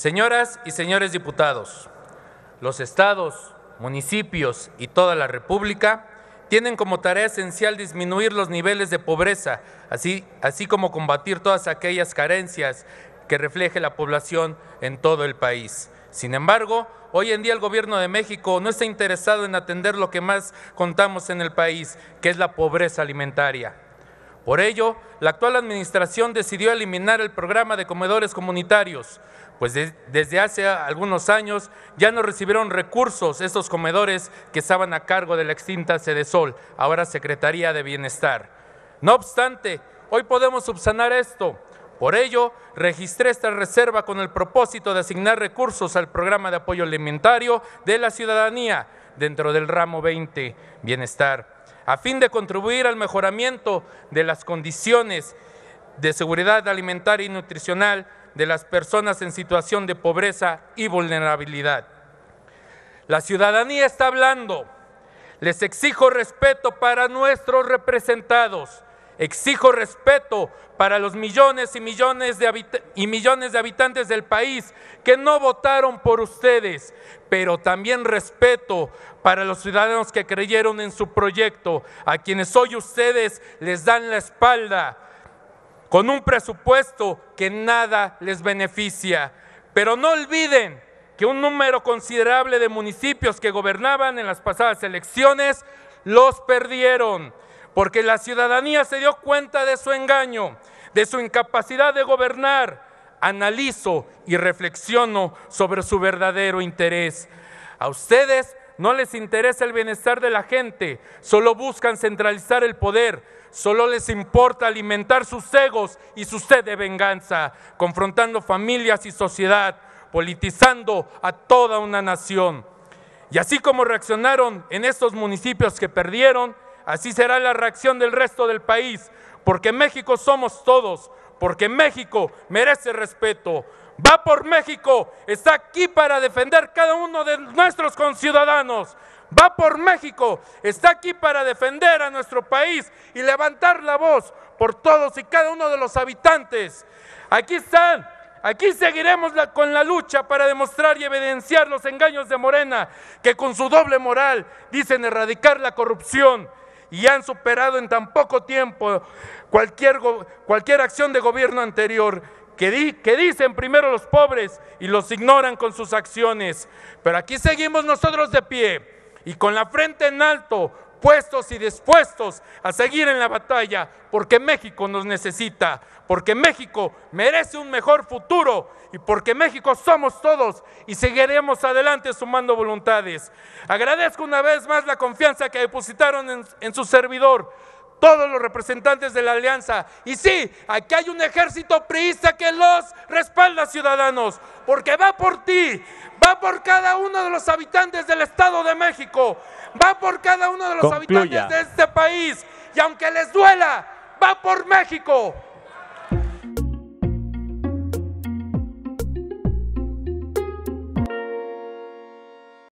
Señoras y señores diputados, los estados, municipios y toda la República tienen como tarea esencial disminuir los niveles de pobreza, así, así como combatir todas aquellas carencias que refleje la población en todo el país. Sin embargo, hoy en día el gobierno de México no está interesado en atender lo que más contamos en el país, que es la pobreza alimentaria. Por ello, la actual administración decidió eliminar el programa de comedores comunitarios, pues desde hace algunos años ya no recibieron recursos estos comedores que estaban a cargo de la extinta Sede Sol, ahora Secretaría de Bienestar. No obstante, hoy podemos subsanar esto. Por ello, registré esta reserva con el propósito de asignar recursos al programa de apoyo alimentario de la ciudadanía dentro del ramo 20, Bienestar a fin de contribuir al mejoramiento de las condiciones de seguridad alimentaria y nutricional de las personas en situación de pobreza y vulnerabilidad. La ciudadanía está hablando. Les exijo respeto para nuestros representados Exijo respeto para los millones y millones de, y millones de habitantes del país que no votaron por ustedes, pero también respeto para los ciudadanos que creyeron en su proyecto, a quienes hoy ustedes les dan la espalda con un presupuesto que nada les beneficia. Pero no olviden que un número considerable de municipios que gobernaban en las pasadas elecciones los perdieron porque la ciudadanía se dio cuenta de su engaño, de su incapacidad de gobernar. Analizo y reflexiono sobre su verdadero interés. A ustedes no les interesa el bienestar de la gente, solo buscan centralizar el poder, solo les importa alimentar sus egos y su sed de venganza, confrontando familias y sociedad, politizando a toda una nación. Y así como reaccionaron en estos municipios que perdieron, Así será la reacción del resto del país, porque México somos todos, porque México merece respeto. Va por México, está aquí para defender cada uno de nuestros conciudadanos. Va por México, está aquí para defender a nuestro país y levantar la voz por todos y cada uno de los habitantes. Aquí están Aquí seguiremos con la lucha para demostrar y evidenciar los engaños de Morena, que con su doble moral dicen erradicar la corrupción y han superado en tan poco tiempo cualquier, cualquier acción de gobierno anterior. Que, que dicen primero los pobres y los ignoran con sus acciones. Pero aquí seguimos nosotros de pie y con la frente en alto, puestos y dispuestos a seguir en la batalla, porque México nos necesita, porque México merece un mejor futuro y porque México somos todos y seguiremos adelante sumando voluntades. Agradezco una vez más la confianza que depositaron en, en su servidor todos los representantes de la alianza. Y sí, aquí hay un ejército priista que los respalda, ciudadanos, porque va por ti, va por cada uno de los habitantes del Estado de México, va por cada uno de los habitantes de este país. Y aunque les duela, va por México.